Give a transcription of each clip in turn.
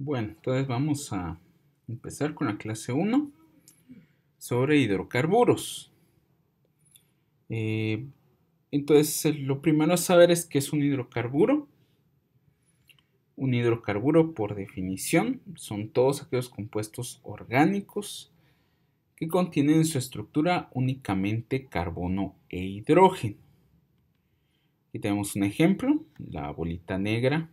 Bueno, entonces vamos a empezar con la clase 1 sobre hidrocarburos. Eh, entonces, lo primero a saber es qué es un hidrocarburo. Un hidrocarburo, por definición, son todos aquellos compuestos orgánicos que contienen en su estructura únicamente carbono e hidrógeno. Aquí tenemos un ejemplo, la bolita negra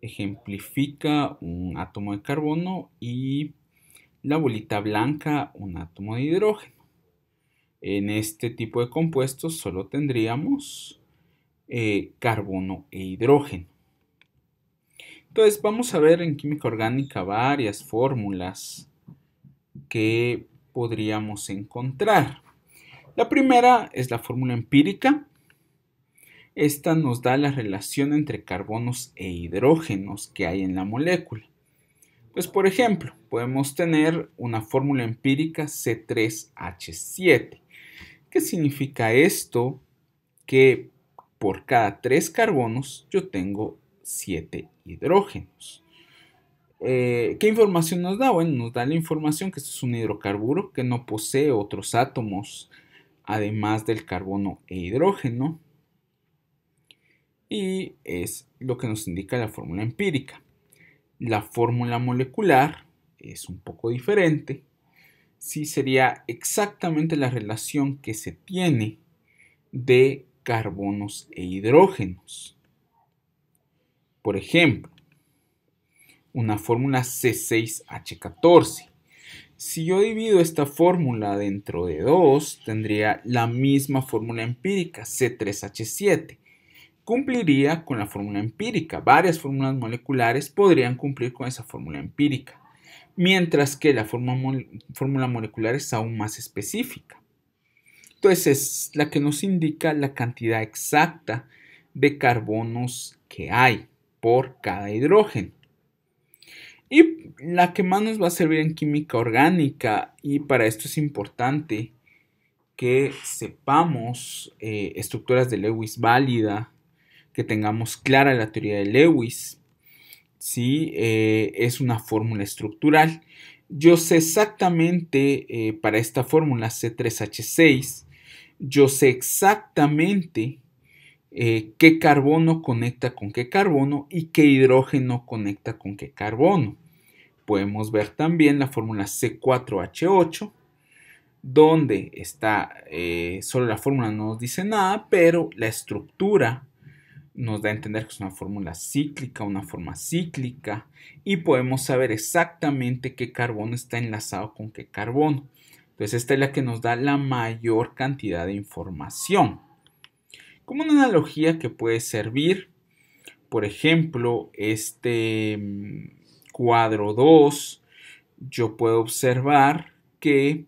ejemplifica un átomo de carbono y la bolita blanca un átomo de hidrógeno. En este tipo de compuestos solo tendríamos eh, carbono e hidrógeno. Entonces vamos a ver en química orgánica varias fórmulas que podríamos encontrar. La primera es la fórmula empírica, esta nos da la relación entre carbonos e hidrógenos que hay en la molécula. Pues por ejemplo, podemos tener una fórmula empírica C3H7. ¿Qué significa esto? Que por cada tres carbonos yo tengo 7 hidrógenos. Eh, ¿Qué información nos da? Bueno, nos da la información que esto es un hidrocarburo que no posee otros átomos además del carbono e hidrógeno y es lo que nos indica la fórmula empírica. La fórmula molecular es un poco diferente. Sí sería exactamente la relación que se tiene de carbonos e hidrógenos. Por ejemplo, una fórmula C6H14. Si yo divido esta fórmula dentro de 2, tendría la misma fórmula empírica, C3H7 cumpliría con la fórmula empírica. Varias fórmulas moleculares podrían cumplir con esa fórmula empírica, mientras que la fórmula molecular es aún más específica. Entonces es la que nos indica la cantidad exacta de carbonos que hay por cada hidrógeno. Y la que más nos va a servir en química orgánica, y para esto es importante que sepamos eh, estructuras de Lewis válida, que tengamos clara la teoría de Lewis. ¿sí? Eh, es una fórmula estructural. Yo sé exactamente eh, para esta fórmula C3H6, yo sé exactamente eh, qué carbono conecta con qué carbono y qué hidrógeno conecta con qué carbono. Podemos ver también la fórmula C4H8, donde está, solo la fórmula no nos dice nada, pero la estructura nos da a entender que es una fórmula cíclica, una forma cíclica, y podemos saber exactamente qué carbono está enlazado con qué carbono. Entonces esta es la que nos da la mayor cantidad de información. Como una analogía que puede servir, por ejemplo, este mm, cuadro 2, yo puedo observar que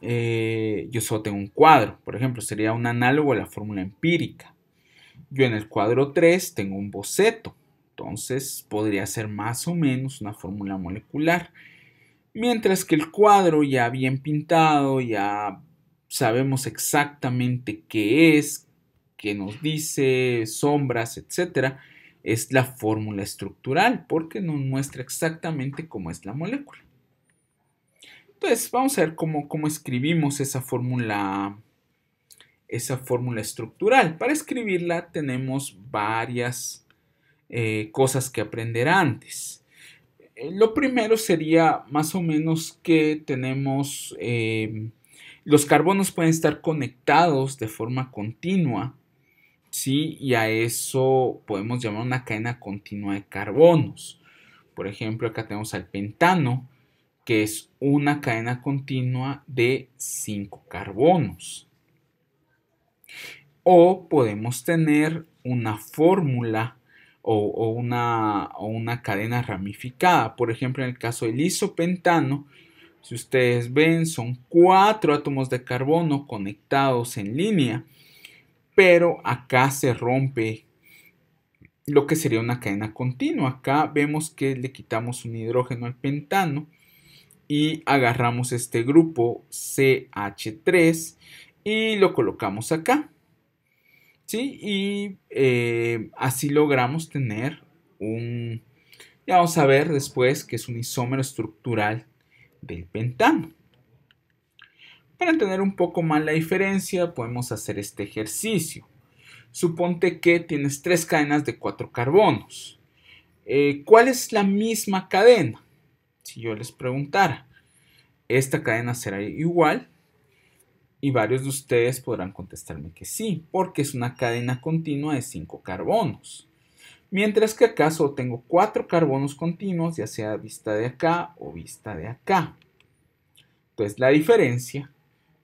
eh, yo solo tengo un cuadro. Por ejemplo, sería un análogo a la fórmula empírica. Yo en el cuadro 3 tengo un boceto, entonces podría ser más o menos una fórmula molecular. Mientras que el cuadro ya bien pintado, ya sabemos exactamente qué es, qué nos dice, sombras, etcétera, es la fórmula estructural porque nos muestra exactamente cómo es la molécula. Entonces, vamos a ver cómo, cómo escribimos esa fórmula esa fórmula estructural. Para escribirla tenemos varias eh, cosas que aprender antes. Eh, lo primero sería más o menos que tenemos em, los carbonos pueden estar conectados de forma continua, ¿sí? Y a eso podemos llamar una cadena continua de carbonos. Por ejemplo, acá tenemos al pentano, que es una cadena continua de 5 carbonos. O podemos tener una fórmula o, una, una, cadena ramificada. Por ejemplo, en el caso del isopentano, si ustedes ven, son cuatro átomos de carbono conectados en línea, pero acá se rompe lo que sería una cadena continua. Acá vemos que le quitamos un hidrógeno al pentano y agarramos este grupo CH3 y lo colocamos acá. Sí, y eh, así logramos tener un, ya vamos a ver después que es un isómero estructural del pentano. Para entender un poco más la diferencia, podemos hacer este ejercicio. Suponte que tienes tres cadenas de cuatro carbonos. Eh, ¿Cuál es la misma cadena? Si yo les preguntara, esta cadena será igual y varios de ustedes podrán contestarme que sí, porque es una cadena continua de 5 carbonos. Mientras que acá solo tengo 4 carbonos continuos, ya sea vista de acá o vista de acá. Entonces la diferencia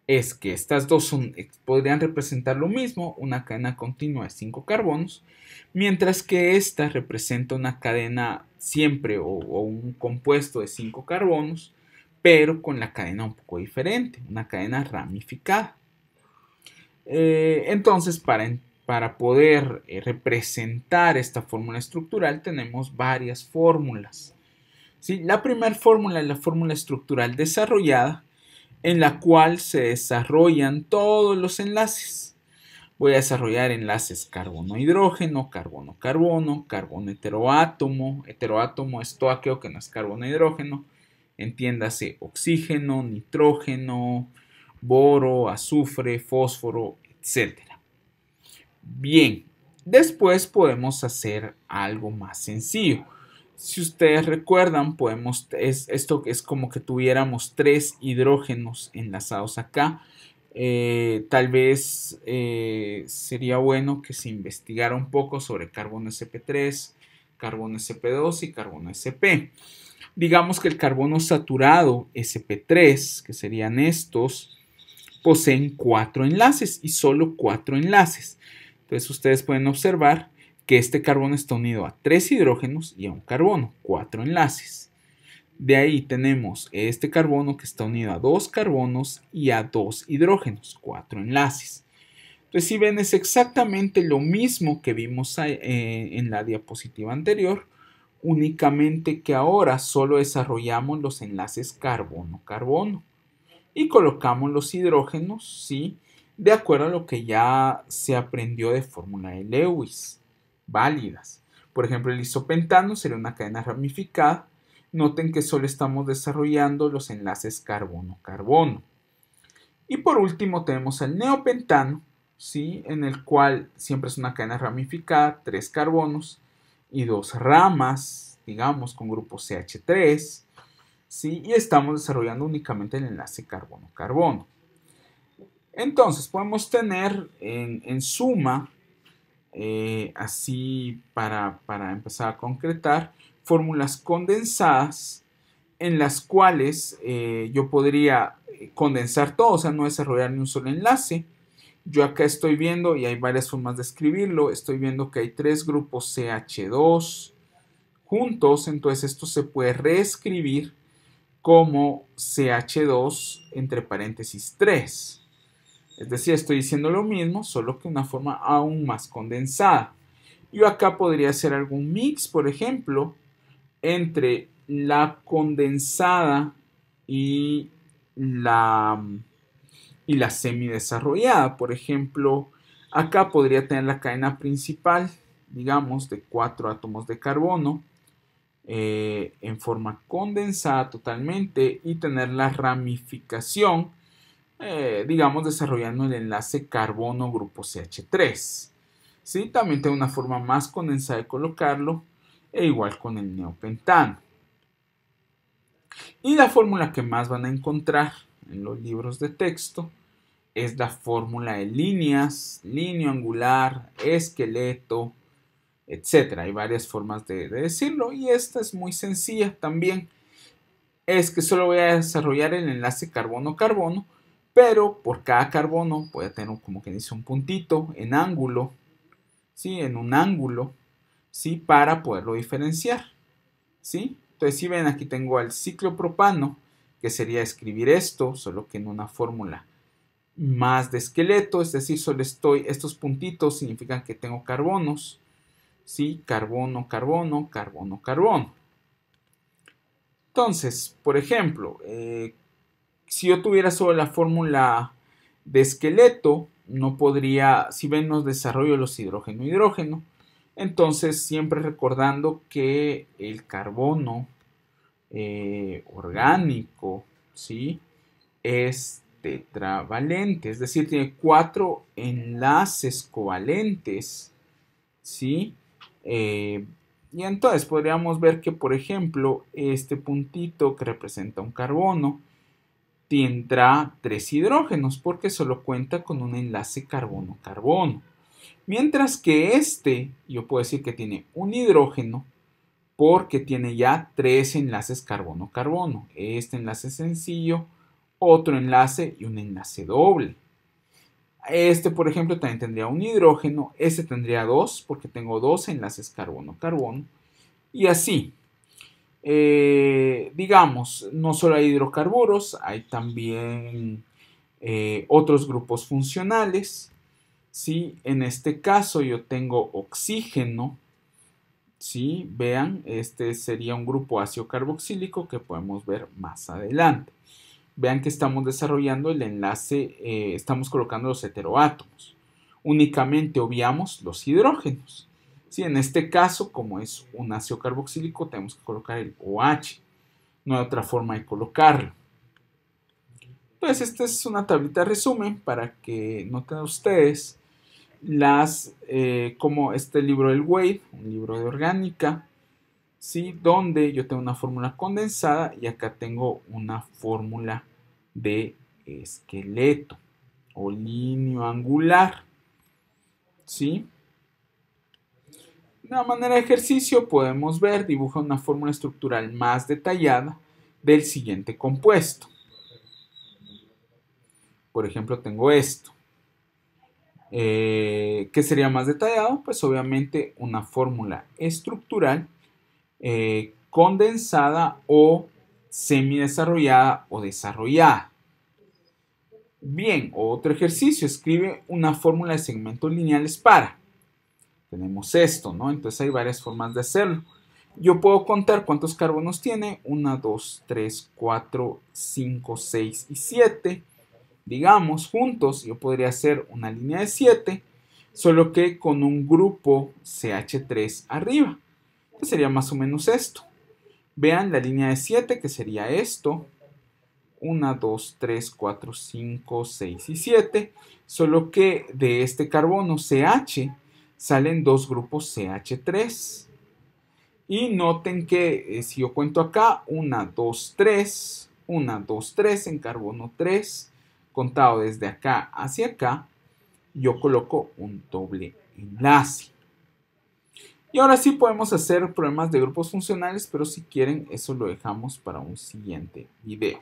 es que estas dos eh, podrían representar lo mismo, una cadena continua de 5 carbonos, mientras que esta representa una cadena siempre o, o un compuesto de 5 carbonos pero con la cadena un poco diferente, una cadena ramificada. Eh, entonces, para, para poder eh, representar esta fórmula estructural tenemos varias fórmulas. La primera fórmula es la fórmula estructural desarrollada, en la cual se desarrollan todos los enlaces. Voy a desarrollar enlaces carbono-hidrógeno, carbono-carbono, carbono-heteroátomo. Heteroátomo esto que no es carbono-hidrógeno entiéndase oxígeno, nitrógeno, boro, azufre, fósforo, etcétera Bien, después podemos hacer algo más sencillo. Si ustedes recuerdan, podemos, es, esto es como que tuviéramos tres hidrógenos enlazados acá. Eh, tal vez eh, sería bueno que se investigara un poco sobre carbono sp3, carbono sp2 y carbono sp digamos que el carbono saturado SP3, que serían estos, poseen cuatro enlaces y solo cuatro enlaces. Entonces ustedes pueden observar que este carbono está unido a tres hidrógenos y a un carbono, cuatro enlaces. De ahí tenemos este carbono que está unido a dos carbonos y a dos hidrógenos, cuatro enlaces. Entonces, si ven, es exactamente lo mismo que vimos eh, en la diapositiva anterior, únicamente que ahora solo desarrollamos los enlaces carbono-carbono y colocamos los hidrógenos, ¿sí? De acuerdo a lo que ya se aprendió de fórmula de Lewis, válidas. Por ejemplo, el isopentano sería una cadena ramificada. Noten que solo estamos desarrollando los enlaces carbono-carbono. Y por último tenemos el neopentano, ¿sí? en el cual siempre es una cadena ramificada, tres carbonos, y dos ramas, digamos, con grupo CH3, ¿sí? y estamos desarrollando únicamente el enlace carbono-carbono. Entonces podemos tener en, suma, eh, así para, empezar a concretar, fórmulas condensadas en las cuales eh, yo podría eh, condensar todo, o sea, no desarrollar ni un solo enlace, yo acá estoy viendo, y hay varias formas de escribirlo, estoy viendo que hay tres grupos CH2 juntos, entonces esto se puede reescribir como CH2 entre paréntesis 3. Es decir, estoy diciendo lo mismo, solo que una forma aún más condensada. Yo acá podría hacer algún mix, por ejemplo, entre la condensada y la y la semi desarrollada Por ejemplo, acá podría tener la cadena principal, digamos, de cuatro átomos de carbono eh, en forma condensada totalmente y tener la ramificación, eh, digamos, desarrollando el enlace carbono-grupo CH3. ¿Sí? También tengo una forma más condensada de colocarlo e igual con el neopentano. Y la fórmula que más van a encontrar en los libros de texto es la fórmula de líneas, línea angular, esqueleto, etc. Hay varias formas de, decirlo y esta es muy sencilla también. Es que solo voy a desarrollar el enlace carbono-carbono, pero por cada carbono voy a tener como que dice un puntito en ángulo, ¿sí? en un ángulo, ¿sí? para poderlo diferenciar. ¿sí? Entonces si ven aquí tengo al ciclopropano, que sería escribir esto, solo que en una fórmula más de esqueleto, es decir, solo estoy, estos puntitos significan que tengo carbonos, ¿sí? Carbono, carbono, carbono, carbono. Entonces, por ejemplo, eh, si yo tuviera solo la fórmula de esqueleto, no podría, si ven, nos desarrollo los hidrógeno-hidrógeno, entonces siempre recordando que el carbono, eh, orgánico, ¿sí? Es tetravalente, es decir, tiene cuatro enlaces covalentes, ¿sí? Eh, y entonces podríamos ver que, por ejemplo, este puntito que representa un carbono tendrá tres hidrógenos porque solo cuenta con un enlace carbono-carbono. Mientras que este, yo puedo decir que tiene un hidrógeno porque tiene ya tres enlaces carbono-carbono. Este enlace sencillo, otro enlace y un enlace doble. Este, por ejemplo, también tendría un hidrógeno. Este tendría dos, porque tengo dos enlaces carbono-carbono. Y así. Eh, digamos, no solo hay hidrocarburos, hay también eh, otros grupos funcionales. Si En este caso yo tengo oxígeno, Sí, vean, este sería un grupo ácido carboxílico que podemos ver más adelante. Vean que estamos desarrollando el enlace, eh, estamos colocando los heteroátomos. Únicamente obviamos los hidrógenos. Sí, en este caso, como es un ácido carboxílico, tenemos que colocar el OH. No hay otra forma de colocarlo. Entonces, esta es una tablita de resumen para que noten ustedes las, eh, como este libro del Wave, un libro de orgánica, ¿sí? donde yo tengo una fórmula condensada y acá tengo una fórmula de esqueleto o líneo angular. ¿sí? De una manera de ejercicio podemos ver, dibuja una fórmula estructural más detallada del siguiente compuesto. Por ejemplo, tengo esto. Eh, ¿Qué sería más detallado? Pues obviamente una fórmula estructural eh, condensada o desarrollada o desarrollada. Bien, otro ejercicio, escribe una fórmula de segmentos lineales para. Tenemos esto, ¿no? Entonces hay varias formas de hacerlo. Yo puedo contar cuántos carbonos tiene. 1, 2, 3, 4, 5, 6 y 7 digamos, juntos, yo podría hacer una línea de 7, solo que con un grupo CH3 arriba, sería más o menos esto. Vean la línea de 7, que sería esto, 1, 2, 3, 4, 5, 6 y 7, solo que de este carbono CH salen dos grupos CH3. Y noten que eh, si yo cuento acá, 1, 2, 3, 1, 2, 3 en carbono 3, contado desde acá hacia acá, yo coloco un doble enlace. Y ahora sí podemos hacer problemas de grupos funcionales, pero si quieren eso lo dejamos para un siguiente video.